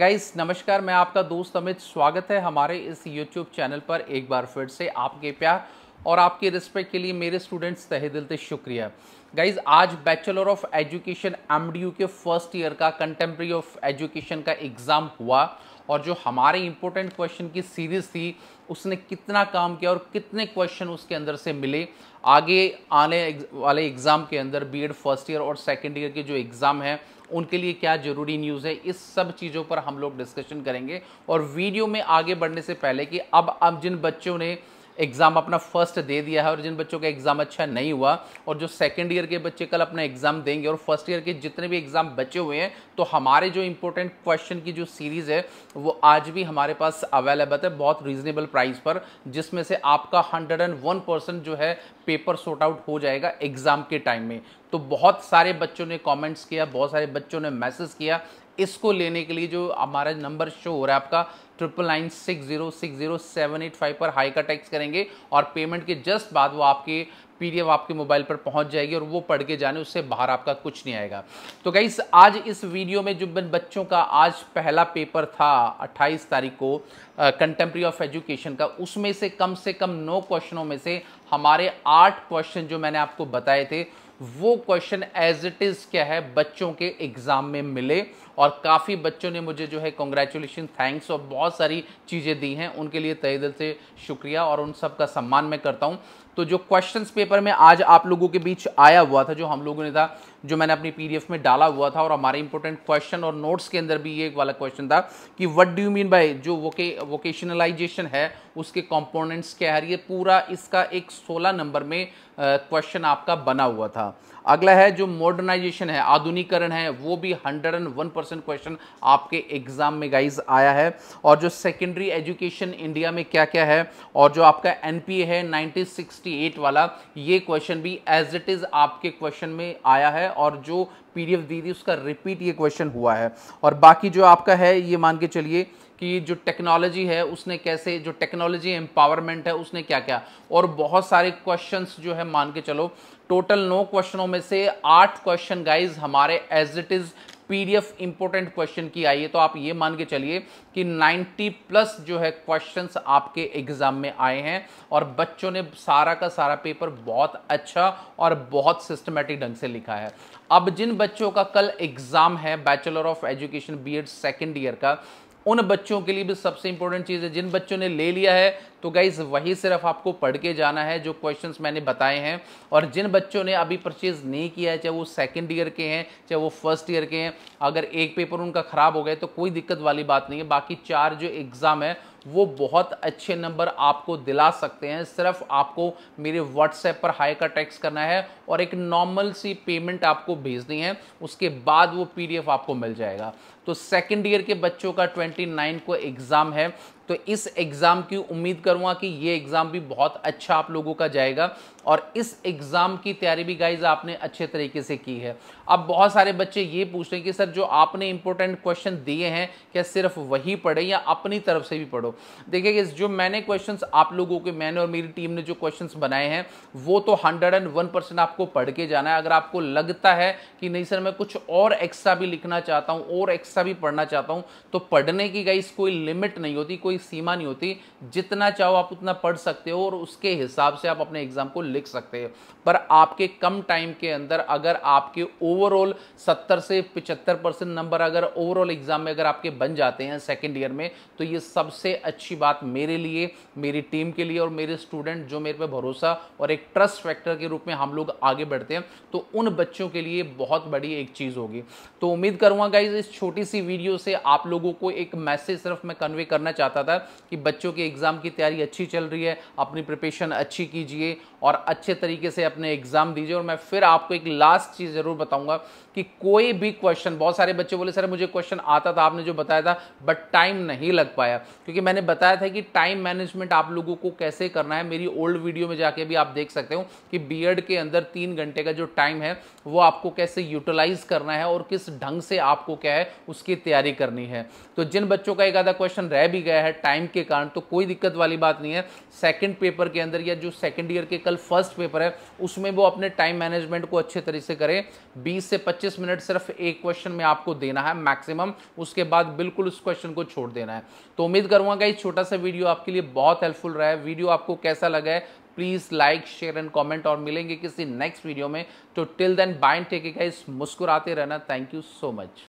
guys नमस्कार मैं आपका दोस्त अमित स्वागत है हमारे इस यूट्यूब चैनल पर एक बार फिर से आपके प्यार और आपके रिस्पेक्ट के लिए मेरे स्टूडेंट्स तहे दिल से शुक्रिया गाइज आज बैचलर ऑफ एजुकेशन एम के फर्स्ट ईयर का कंटेम्प्रेरी ऑफ एजुकेशन का एग्ज़ाम हुआ और जो हमारे इंपॉर्टेंट क्वेश्चन की सीरीज़ थी उसने कितना काम किया और कितने क्वेश्चन उसके अंदर से मिले आगे आने वाले एग्ज़ाम के अंदर बी फर्स्ट ईयर और सेकेंड ईयर के जो एग्ज़ाम हैं उनके लिए क्या ज़रूरी न्यूज़ है इस सब चीज़ों पर हम लोग डिस्कशन करेंगे और वीडियो में आगे बढ़ने से पहले कि अब अब जिन बच्चों ने एग्ज़ाम अपना फर्स्ट दे दिया है और जिन बच्चों का एग्ज़ाम अच्छा नहीं हुआ और जो सेकेंड ईयर के बच्चे कल अपना एग्ज़ाम देंगे और फर्स्ट ईयर के जितने भी एग्ज़ाम बचे हुए हैं तो हमारे जो इंपॉर्टेंट क्वेश्चन की जो सीरीज़ है वो आज भी हमारे पास अवेलेबल है बहुत रीजनेबल प्राइस पर जिसमें से आपका हंड्रेड जो है पेपर सॉर्ट आउट हो जाएगा एग्ज़ाम के टाइम में तो बहुत सारे बच्चों ने कमेंट्स किया बहुत सारे बच्चों ने मैसेज किया इसको लेने के लिए जो हमारा नंबर शो हो रहा है आपका triple nine six zero six zero seven eight five पर हाई का टैक्स करेंगे और पेमेंट के जस्ट बाद वो आपके पीडीएफ आपके मोबाइल पर पहुंच जाएगी और वो पढ़ के जाने उससे बाहर आपका कुछ नहीं आएगा तो गाइस आज इस वीडियो में जो बच्चों का आज पहला पेपर था 28 तारीख को कंटेम्प्री ऑफ एजुकेशन का उसमें से कम से कम नौ क्वेश्चनों में से हमारे आठ क्वेश्चन जो मैंने आपको बताए थे वो क्वेश्चन एज इट इज़ क्या है बच्चों के एग्ज़ाम में मिले और काफ़ी बच्चों ने मुझे जो है कॉन्ग्रेचुलेशन थैंक्स और बहुत सारी चीज़ें दी हैं उनके लिए तय दिल से शुक्रिया और उन सब का सम्मान मैं करता हूँ तो जो क्वेश्चन पेपर में आज आप लोगों के बीच आया हुआ था जो हम लोगों ने था जो मैंने अपनी पीडीएफ में डाला हुआ था और हमारे इंपॉर्टेंट क्वेश्चन और नोट्स के अंदर भी ये एक वाला क्वेश्चन था कि what do you mean by जो वोके वोकेशनलाइजेशन है उसके कंपोनेंट्स क्या है ये पूरा इसका एक 16 नंबर में क्वेश्चन आपका बना हुआ था अगला है जो मॉडर्नाइजेशन है आधुनिकरण है वो भी 101 परसेंट क्वेश्चन आपके एग्जाम में गाइज आया है और जो सेकेंडरी एजुकेशन इंडिया में क्या क्या है और जो आपका एन है नाइनटीन 68 वाला ये क्वेश्चन भी एज इट इज़ आपके क्वेश्चन में आया है और जो पीडीएफ दी थी उसका रिपीट ये क्वेश्चन हुआ है और बाकी जो आपका है ये मान के चलिए कि जो टेक्नोलॉजी है उसने कैसे जो टेक्नोलॉजी एम्पावरमेंट है उसने क्या क्या और बहुत सारे क्वेश्चंस जो है मान के चलो टोटल नौ क्वेश्चनों में से आठ क्वेश्चन गाइज हमारे as it is PDF important question की आई है तो आप ये मान के चलिए कि 90 प्लस जो है क्वेश्चंस आपके एग्जाम में आए हैं और बच्चों ने सारा का सारा पेपर बहुत अच्छा और बहुत सिस्टमेटिक ढंग से लिखा है अब जिन बच्चों का कल एग्जाम है bachelor of education B Ed second year का उन बच्चों के लिए भी सबसे इंपॉर्टेंट चीज़ है जिन बच्चों ने ले लिया है तो गाइज वही सिर्फ आपको पढ़ के जाना है जो क्वेश्चंस मैंने बताए हैं और जिन बच्चों ने अभी परचेज नहीं किया है चाहे वो सेकंड ईयर के हैं चाहे वो फर्स्ट ईयर के हैं अगर एक पेपर उनका ख़राब हो गया तो कोई दिक्कत वाली बात नहीं है बाकी चार जो एग्ज़ाम है वो बहुत अच्छे नंबर आपको दिला सकते हैं सिर्फ आपको मेरे व्हाट्सएप पर हाई का टैक्स करना है और एक नॉर्मल सी पेमेंट आपको भेजनी है उसके बाद वो पीडीएफ आपको मिल जाएगा तो सेकेंड ईयर के बच्चों का ट्वेंटी नाइन को एग्ज़ाम है तो इस एग्ज़ाम की उम्मीद करूँगा कि ये एग्ज़ाम भी बहुत अच्छा आप लोगों का जाएगा और इस एग्ज़ाम की तैयारी भी गाइज आपने अच्छे तरीके से की है अब बहुत सारे बच्चे ये पूछ रहे हैं कि सर जो आपने इंपॉर्टेंट क्वेश्चन दिए हैं क्या सिर्फ वही पढ़े या अपनी तरफ से भी पढ़ो देखिए जो मैंने क्वेश्चन आप लोगों के मैंने और मेरी टीम ने जो क्वेश्चन बनाए हैं वो तो हंड्रेड एंड वन परसेंट आपको पढ़ के जाना है अगर आपको लगता है कि नहीं सर मैं कुछ और एक्स्ट्रा भी लिखना चाहता हूँ और एक्स्ट्रा भी पढ़ना चाहता हूँ तो पढ़ने की गाइज कोई लिमिट नहीं होती कोई कोई सीमा नहीं होती जितना चाहो आप उतना पढ़ सकते हो और उसके हिसाब से आप अपने एग्जाम को लिख सकते हो पर आपके कम टाइम के अंदर अगर आपके ओवरऑल 70 से 75 परसेंट नंबर अगर ओवरऑल एग्जाम में अगर आपके बन जाते हैं सेकेंड ईयर में तो ये सबसे अच्छी बात मेरे लिए मेरी टीम के लिए और मेरे स्टूडेंट जो मेरे पे भरोसा और एक ट्रस्ट फैक्टर के रूप में हम लोग आगे बढ़ते हैं तो उन बच्चों के लिए बहुत बड़ी एक चीज़ होगी तो उम्मीद करूंगा गाइज इस छोटी सी वीडियो से आप लोगों को एक मैसेज सिर्फ मैं कन्वे करना चाहता चाहता था कि बच्चों के एग्ज़ाम की तैयारी अच्छी चल रही है अपनी प्रिपरेशन अच्छी कीजिए और अच्छे तरीके से अपने एग्ज़ाम दीजिए और मैं फिर आपको एक लास्ट चीज़ ज़रूर बताऊंगा कि कोई भी क्वेश्चन बहुत सारे बच्चे बोले सर मुझे क्वेश्चन आता था आपने जो बताया था बट टाइम नहीं लग पाया क्योंकि मैंने बताया था कि टाइम मैनेजमेंट आप लोगों को कैसे करना है मेरी ओल्ड वीडियो में जाके भी आप देख सकते हो कि बी के अंदर तीन घंटे का जो टाइम है वो आपको कैसे यूटिलाइज करना है और किस ढंग से आपको क्या है उसकी तैयारी करनी है तो जिन बच्चों का एक आधा क्वेश्चन रह भी गया है है टाइम के कारण तो कोई दिक्कत वाली बात नहीं है सेकंड पेपर के अंदर या जो सेकंड ईयर के कल फर्स्ट पेपर है उसमें वो अपने टाइम मैनेजमेंट को अच्छे तरीके से करें 20 से 25 मिनट सिर्फ एक क्वेश्चन में आपको देना है मैक्सिमम उसके बाद बिल्कुल उस क्वेश्चन को छोड़ देना है तो उम्मीद करूँगा कि छोटा सा वीडियो आपके लिए बहुत हेल्पफुल रहा है वीडियो आपको कैसा लगा है please like share and comment और मिलेंगे किसी नेक्स्ट वीडियो में तो till then bye and take guys मुस्कुराते रहना थैंक यू सो मच